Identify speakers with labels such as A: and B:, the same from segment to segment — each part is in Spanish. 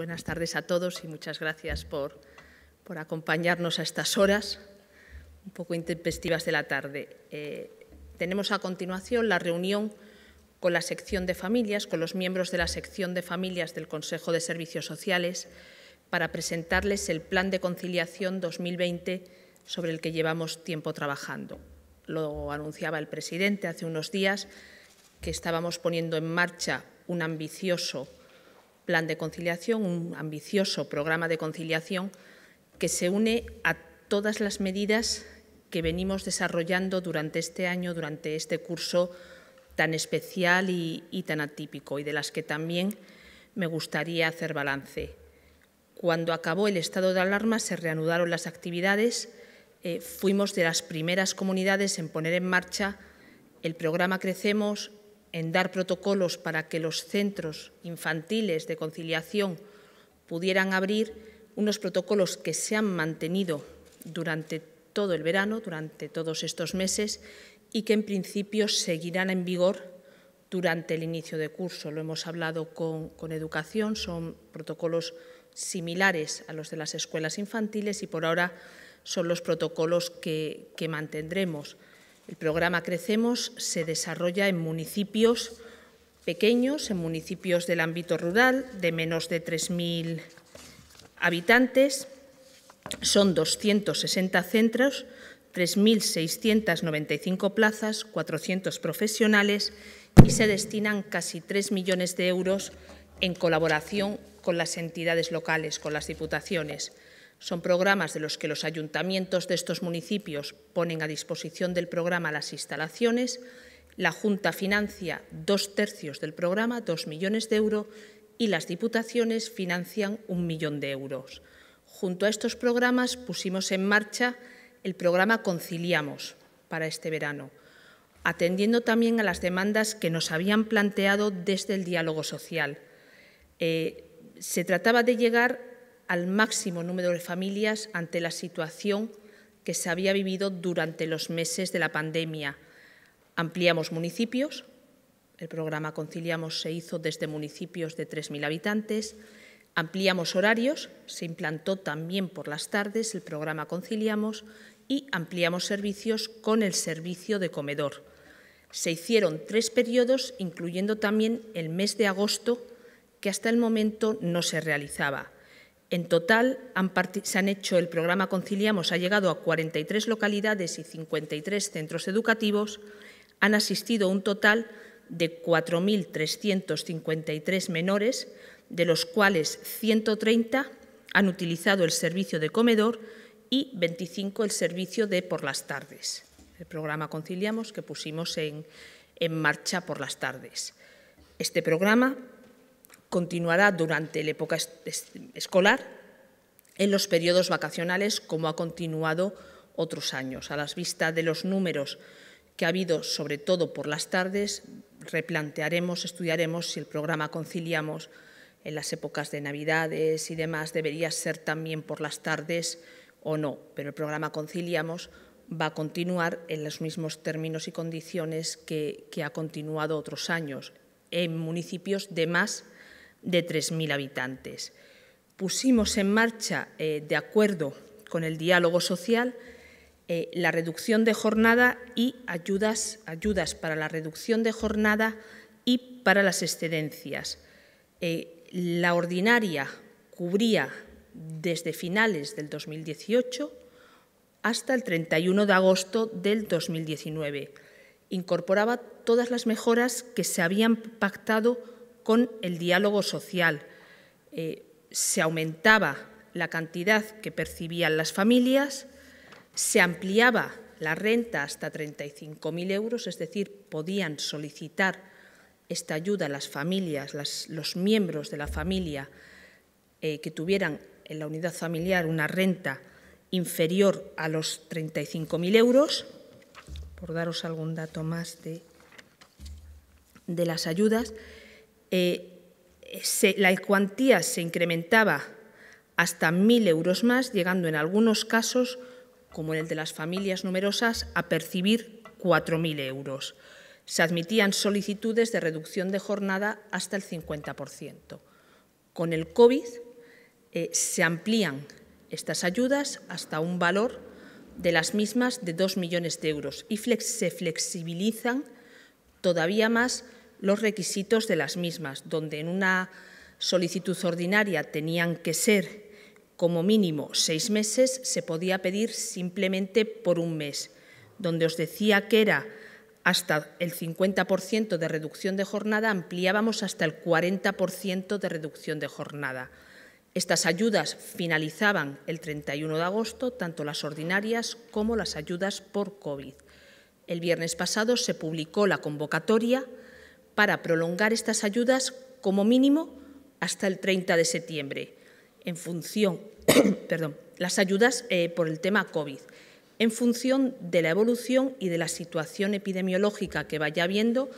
A: buenas tardes a todos y muchas gracias por, por acompañarnos a estas horas un poco intempestivas de la tarde. Eh, tenemos a continuación la reunión con la sección de familias, con los miembros de la sección de familias del Consejo de Servicios Sociales, para presentarles el Plan de Conciliación 2020 sobre el que llevamos tiempo trabajando. Lo anunciaba el presidente hace unos días, que estábamos poniendo en marcha un ambicioso plan de conciliación, un ambicioso programa de conciliación que se une a todas las medidas que venimos desarrollando durante este año, durante este curso tan especial y, tan atípico y de las que también me gustaría hacer balance. Cuando acabó el estado de alarma se reanudaron las actividades, eh, fuimos de las primeras comunidades en poner en marcha el programa Crecemos, en dar protocolos para que los centros infantiles de conciliación pudieran abrir unos protocolos que se han mantenido durante todo el verano, durante todos estos meses, y que en principio seguirán en vigor durante el inicio de curso. Lo hemos hablado con, educación, son protocolos similares a los de las escuelas infantiles y por ahora son los protocolos que mantendremos. El programa Crecemos se desarrolla en municipios pequeños, en municipios del ámbito rural, de menos de 3.000 habitantes. Son 260 centros, 3.695 plazas, 400 profesionales y se destinan casi 3 millones de euros en colaboración con las entidades locales, con las diputaciones. Son programas de los que los ayuntamientos de estos municipios ponen a disposición del programa las instalaciones, la Junta financia dos tercios del programa, dos millones de euros, y las diputaciones financian un millón de euros. Junto a estos programas pusimos en marcha el programa Conciliamos para este verano, atendiendo también a las demandas que nos habían planteado desde el diálogo social. Eh, se trataba de llegar al máximo número de familias ante la situación que se había vivido durante los meses de la pandemia. Ampliamos municipios, el programa Conciliamos se hizo desde municipios de 3.000 habitantes, ampliamos horarios, se implantó también por las tardes el programa Conciliamos y ampliamos servicios con el servicio de comedor. Se hicieron tres periodos, incluyendo también el mes de agosto, que hasta el momento no se realizaba. En total, se han hecho el programa Conciliamos, ha llegado a 43 localidades y 53 centros educativos. Han asistido un total de 4.353 menores, de los cuales 130 han utilizado el servicio de comedor y 25 el servicio de por las tardes. El programa Conciliamos que pusimos en, en marcha por las tardes. Este programa continuará durante la época escolar en los periodos vacacionales como ha continuado otros años. A las vistas de los números que ha habido, sobre todo por las tardes, replantearemos, estudiaremos si el programa Conciliamos en las épocas de Navidades y demás debería ser también por las tardes o no. Pero el programa Conciliamos va a continuar en los mismos términos y condiciones que, que ha continuado otros años, en municipios de más de 3.000 habitantes. Pusimos en marcha, eh, de acuerdo con el diálogo social, eh, la reducción de jornada y ayudas, ayudas para la reducción de jornada y para las excedencias. Eh, la ordinaria cubría desde finales del 2018 hasta el 31 de agosto del 2019. Incorporaba todas las mejoras que se habían pactado con el diálogo social. Eh, se aumentaba la cantidad que percibían las familias, se ampliaba la renta hasta 35.000 euros, es decir, podían solicitar esta ayuda a las familias, los miembros de la familia eh, que tuvieran en la unidad familiar una renta inferior a los 35.000 euros, por daros algún dato más de las ayudas, eh, la cuantía se incrementaba hasta 1.000 euros más, llegando en algunos casos, como en el de las familias numerosas, a percibir 4.000 euros. Se admitían solicitudes de reducción de jornada hasta el 50%. Con el COVID eh, se amplían estas ayudas hasta un valor de las mismas de 2 millones de euros y se flexibilizan todavía más los requisitos de las mismas, donde en una solicitud ordinaria tenían que ser como mínimo seis meses, se podía pedir simplemente por un mes, donde os decía que era hasta el 50% de reducción de jornada, ampliábamos hasta el 40% de reducción de jornada. Estas ayudas finalizaban el 31 de agosto, tanto las ordinarias como las ayudas por COVID. El viernes pasado se publicó la convocatoria para prolongar estas ayudas como mínimo hasta el 30 de septiembre, en función, perdón, las ayudas eh, por el tema COVID, en función de la evolución y de la situación epidemiológica que vaya habiendo,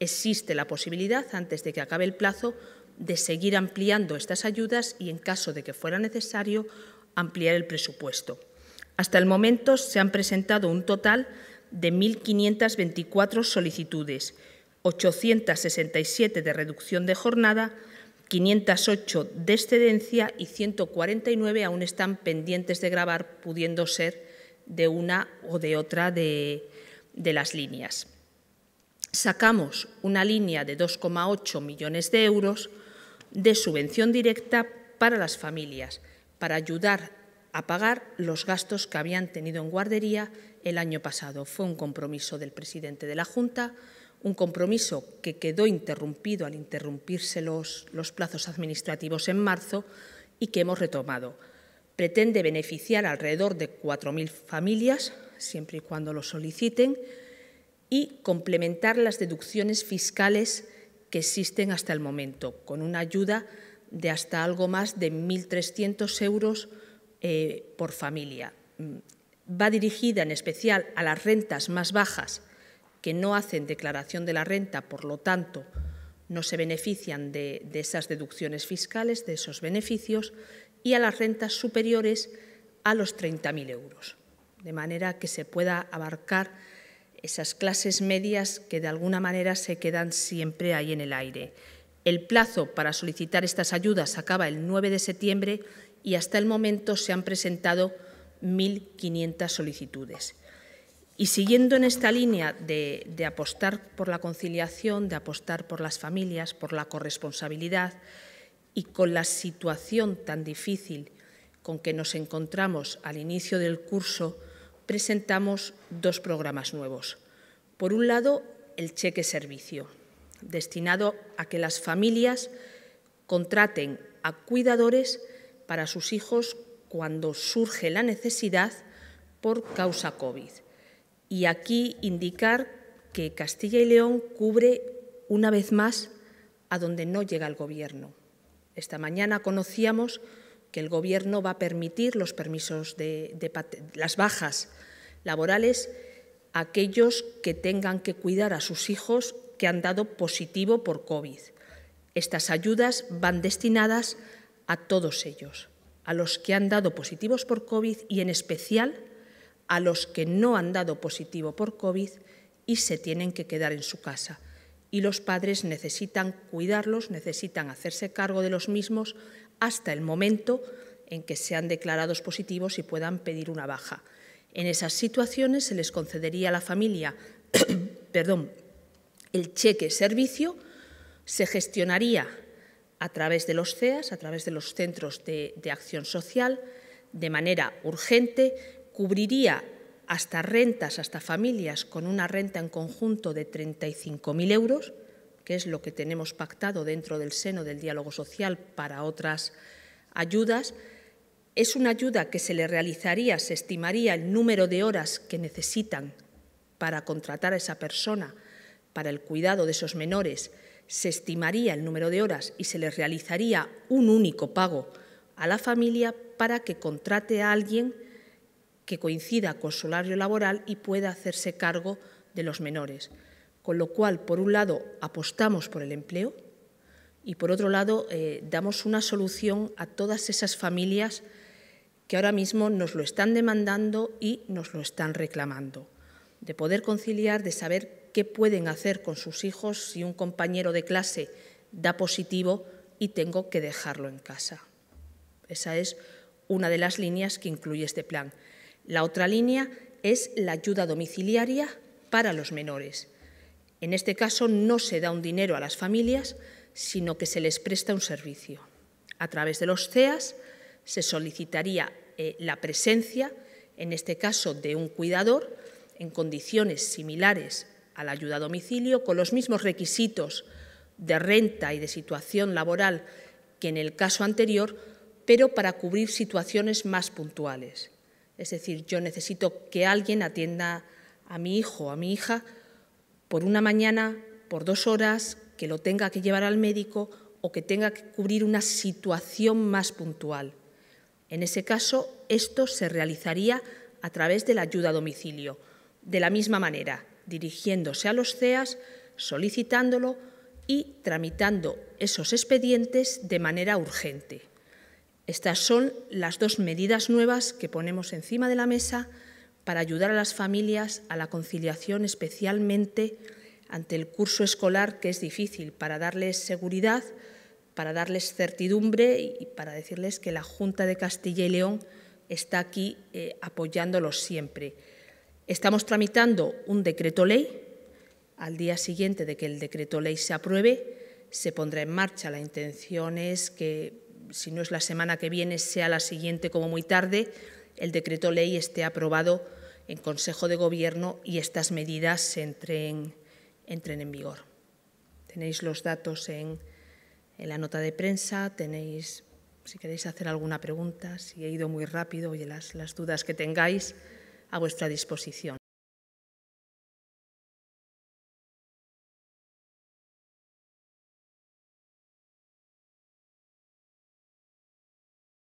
A: existe la posibilidad, antes de que acabe el plazo, de seguir ampliando estas ayudas y, en caso de que fuera necesario, ampliar el presupuesto. Hasta el momento se han presentado un total de 1.524 solicitudes 867 de reducción de jornada, 508 de excedencia y 149 aún están pendientes de grabar, pudiendo ser de una o de otra de, las líneas. Sacamos una línea de 2,8 millones de euros de subvención directa para las familias, para ayudar a pagar los gastos que habían tenido en guardería el año pasado. Fue un compromiso del presidente de la Junta un compromiso que quedó interrumpido al interrumpirse los, plazos administrativos en marzo y que hemos retomado. Pretende beneficiar alrededor de 4.000 familias, siempre y cuando lo soliciten, y complementar las deducciones fiscales que existen hasta el momento, con una ayuda de hasta algo más de 1.300 euros eh, por familia. Mm, va dirigida en especial a las rentas más bajas que no hacen declaración de la renta, por lo tanto, no se benefician de, esas deducciones fiscales, de esos beneficios, y a las rentas superiores a los 30.000 euros, de manera que se pueda abarcar esas clases medias que de alguna manera se quedan siempre ahí en el aire. El plazo para solicitar estas ayudas acaba el 9 de septiembre y hasta el momento se han presentado 1.500 solicitudes. Y siguiendo en esta línea de, apostar por la conciliación, de apostar por las familias, por la corresponsabilidad y con la situación tan difícil con que nos encontramos al inicio del curso, presentamos dos programas nuevos. Por un lado, el cheque servicio, destinado a que las familias contraten a cuidadores para sus hijos cuando surge la necesidad por causa COVID y aquí indicar que Castilla y León cubre una vez más a donde no llega el Gobierno. Esta mañana conocíamos que el Gobierno va a permitir los permisos de, las bajas laborales a aquellos que tengan que cuidar a sus hijos que han dado positivo por COVID. Estas ayudas van destinadas a todos ellos, a los que han dado positivos por COVID y en especial a los que no han dado positivo por COVID y se tienen que quedar en su casa. Y los padres necesitan cuidarlos, necesitan hacerse cargo de los mismos hasta el momento en que sean declarados positivos y puedan pedir una baja. En esas situaciones se les concedería a la familia perdón, el cheque servicio, se gestionaría a través de los CEAS, a través de los centros de acción social, de manera urgente cubriría hasta rentas, hasta familias con una renta en conjunto de 35.000 euros, que es lo que tenemos pactado dentro del seno del diálogo social para otras ayudas. Es una ayuda que se le realizaría, se estimaría el número de horas que necesitan para contratar a esa persona para el cuidado de esos menores, se estimaría el número de horas y se le realizaría un único pago a la familia para que contrate a alguien que coincida con su horario laboral y pueda hacerse cargo de los menores. Con lo cual, por un lado, apostamos por el empleo y, por otro lado, eh, damos una solución a todas esas familias que ahora mismo nos lo están demandando y nos lo están reclamando. De poder conciliar, de saber qué pueden hacer con sus hijos si un compañero de clase da positivo y tengo que dejarlo en casa. Esa es una de las líneas que incluye este plan. La otra línea es la ayuda domiciliaria para los menores. En este caso no se da un dinero a las familias, sino que se les presta un servicio. A través de los CEAS se solicitaría eh, la presencia, en este caso, de un cuidador en condiciones similares a la ayuda a domicilio, con los mismos requisitos de renta y de situación laboral que en el caso anterior, pero para cubrir situaciones más puntuales. Es decir, yo necesito que alguien atienda a mi hijo o a mi hija por una mañana, por dos horas, que lo tenga que llevar al médico o que tenga que cubrir una situación más puntual. En ese caso, esto se realizaría a través de la ayuda a domicilio, de la misma manera, dirigiéndose a los CEAS, solicitándolo y tramitando esos expedientes de manera urgente. Estas son las dos medidas nuevas que ponemos encima de la mesa para ayudar a las familias a la conciliación, especialmente ante el curso escolar, que es difícil, para darles seguridad, para darles certidumbre y para decirles que la Junta de Castilla y León está aquí eh, apoyándolos siempre. Estamos tramitando un decreto ley. Al día siguiente de que el decreto ley se apruebe, se pondrá en marcha. La intención es que si no es la semana que viene, sea la siguiente como muy tarde, el decreto ley esté aprobado en Consejo de Gobierno y estas medidas entren, entren en vigor. Tenéis los datos en, la nota de prensa, tenéis, si queréis hacer alguna pregunta, si he ido muy rápido, y las, las dudas que tengáis, a vuestra disposición.